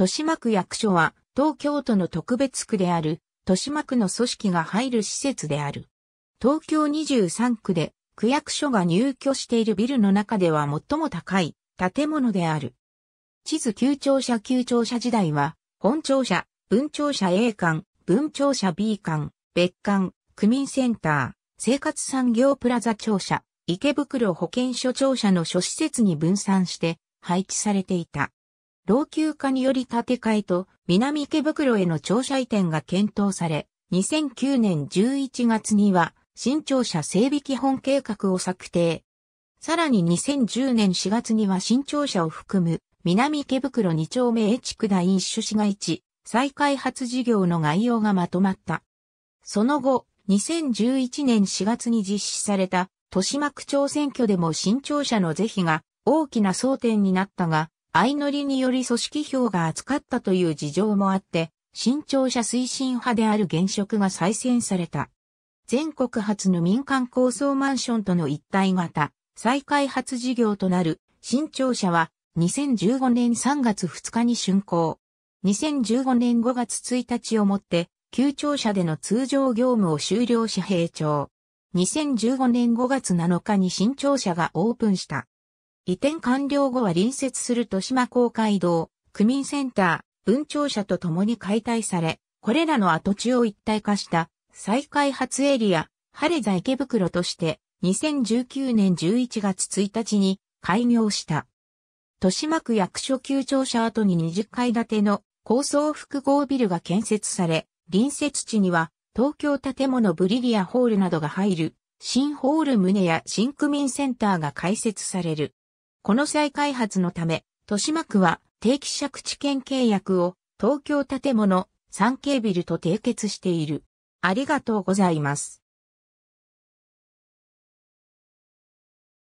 豊島区役所は、東京都の特別区である、豊島区の組織が入る施設である。東京23区で、区役所が入居しているビルの中では最も高い建物である。地図旧庁舎旧庁舎時代は、本庁舎、文庁舎 A 館、文庁舎 B 館、別館、区民センター、生活産業プラザ庁舎、池袋保健所庁舎の諸施設に分散して配置されていた。老朽化により建て替えと南池袋への庁舎移転が検討され、2009年11月には新庁舎整備基本計画を策定。さらに2010年4月には新庁舎を含む南池袋2丁目駅区第一種市街地再開発事業の概要がまとまった。その後、2011年4月に実施された豊島区長選挙でも新庁舎の是非が大きな争点になったが、相乗りにより組織票が扱ったという事情もあって、新潮社推進派である現職が再選された。全国初の民間高層マンションとの一体型、再開発事業となる新潮社は2015年3月2日に竣工。2015年5月1日をもって、旧庁舎での通常業務を終了し閉庁。2015年5月7日に新庁舎がオープンした。移転完了後は隣接する豊島公会堂、区民センター、文庁舎と共に解体され、これらの跡地を一体化した再開発エリア、晴れ座池袋として2019年11月1日に開業した。豊島区役所旧庁舎跡に20階建ての高層複合ビルが建設され、隣接地には東京建物ブリリアホールなどが入る新ホール棟や新区民センターが開設される。この再開発のため、豊島区は定期借地権契約を東京建物 3K ビルと締結している。ありがとうございます。